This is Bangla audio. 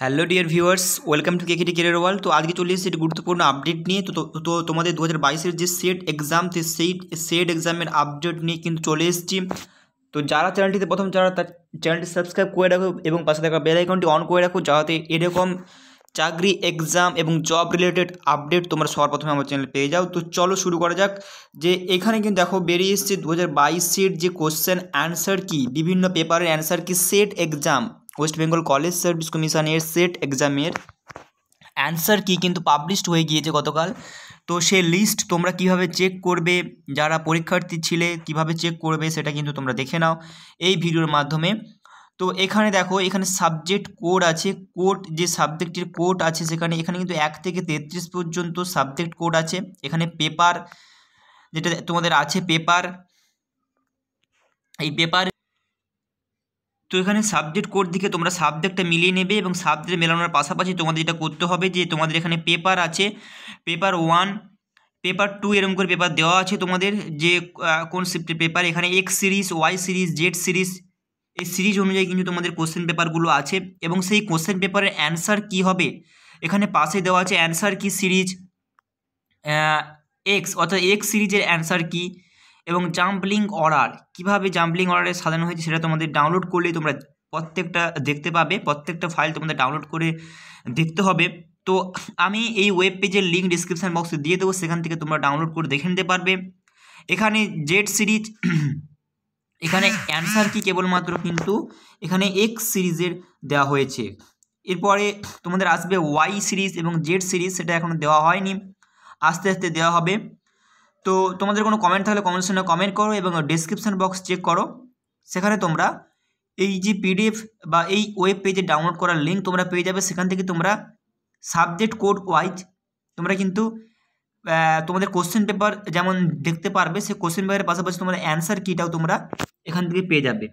hello dear viewers welcome to KKT career wall তো আজকে চলে এসেছি গুরুত্বপূর্ণ আপডেট নিয়ে তো তো তোমাদের দু হাজার বাইশের যে সেট এক্সাম সেই সেট এক্সামের আপডেট নিয়ে কিন্তু চলে এসেছি তো যারা চ্যানেলটিতে প্রথম যারা তার চ্যানেলটি সাবস্ক্রাইব করে রাখো এবং পাশে থাকা বেল আইকনটি অন করে রাখো যাতে এরকম চাকরি এক্সাম এবং জব রিলেটেড আপডেট তোমরা সবার আমার চ্যানেলে পেয়ে যাও তো চলো শুরু করা যাক যে এখানে কিন্তু দেখো বেরিয়ে এসছে দু হাজার বাইশের যে কোশ্চেন অ্যান্সার কী বিভিন্ন পেপারের answer key SET exam West Bengal college service কমিশনের সেট এক্সামের অ্যান্সার কি কিন্তু পাবলিশড হয়ে গিয়েছে গতকাল তো সে লিস্ট তোমরা কিভাবে চেক করবে যারা পরীক্ষার্থী ছিলে কিভাবে চেক করবে সেটা কিন্তু তোমরা দেখে নাও এই ভিডিওর মাধ্যমে তো এখানে দেখো এখানে সাবজেক্ট কোড আছে কোড যে সাবজেক্টের কোড আছে সেখানে এখানে কিন্তু এক থেকে তেত্রিশ পর্যন্ত সাবজেক্ট কোড আছে এখানে পেপার যেটা তোমাদের আছে পেপার এই পেপার তো এখানে সাবজেক্ট কোড দিকে তোমরা সাবজেক্টটা মিলিয়ে নেবে এবং সাবজেক্ট মেলানোর পাশাপাশি তোমাদের যেটা করতে হবে যে তোমাদের এখানে পেপার আছে পেপার ওয়ান পেপার টু এরকম করে পেপার দেওয়া আছে তোমাদের যে কোন শিফটের পেপার এখানে X series Y series Z series এই সিরিজ অনুযায়ী কিন্তু তোমাদের কোশ্চেন পেপারগুলো আছে এবং সেই কোশ্চেন পেপারের অ্যান্সার কি হবে এখানে পাশে দেওয়া আছে অ্যান্সার কি সিরিজ এক্স অর্থাৎ এক্স সিরিজের অ্যান্সার কি এবং জাম্পলিং অর্ডার কীভাবে জাম্পলিং অর্ডারে সাজানো হয়েছে সেটা তোমাদের ডাউনলোড করলেই তোমরা প্রত্যেকটা দেখতে পাবে প্রত্যেকটা ফাইল তোমাদের ডাউনলোড করে দেখতে হবে তো আমি এই ওয়েব পেজের লিঙ্ক ডিসক্রিপশান বক্সে দিয়ে দেবো সেখান থেকে তোমরা ডাউনলোড করে দেখে নিতে পারবে এখানে জেড সিরিজ এখানে অ্যান্সার কি কেবলমাত্র কিন্তু এখানে এক্স সিরিজের দেওয়া হয়েছে এরপরে তোমাদের আসবে ওয়াই সিরিজ এবং জেড সিরিজ সেটা এখনও দেওয়া হয়নি আস্তে আস্তে দেওয়া হবে তো তোমাদের কোনো কমেন্ট থাকলে কমেন্ট সেকশনে কমেন্ট করো এবং ডিসক্রিপশান বক্স চেক করো সেখানে তোমরা এই যে পিডিএফ বা এই ওয়েব পেজে ডাউনলোড করার লিঙ্ক তোমরা পেয়ে যাবে সেখান থেকে তোমরা সাবজেক্ট কোড ওয়াইজ তোমরা কিন্তু তোমাদের কোশ্চেন পেপার যেমন দেখতে পারবে সে কোশ্চেন পেপারের পাশাপাশি তোমার অ্যান্সার কিটাও তোমরা এখান থেকে পেয়ে যাবে